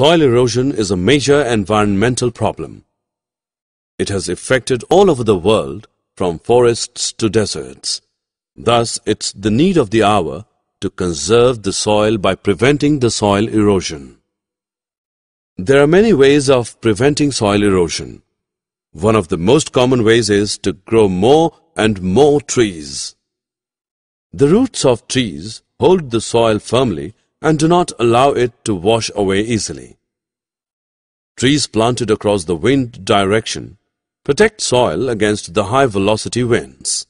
Soil erosion is a major environmental problem. It has affected all over the world, from forests to deserts. Thus, it's the need of the hour to conserve the soil by preventing the soil erosion. There are many ways of preventing soil erosion. One of the most common ways is to grow more and more trees. The roots of trees hold the soil firmly and do not allow it to wash away easily. Trees planted across the wind direction protect soil against the high velocity winds.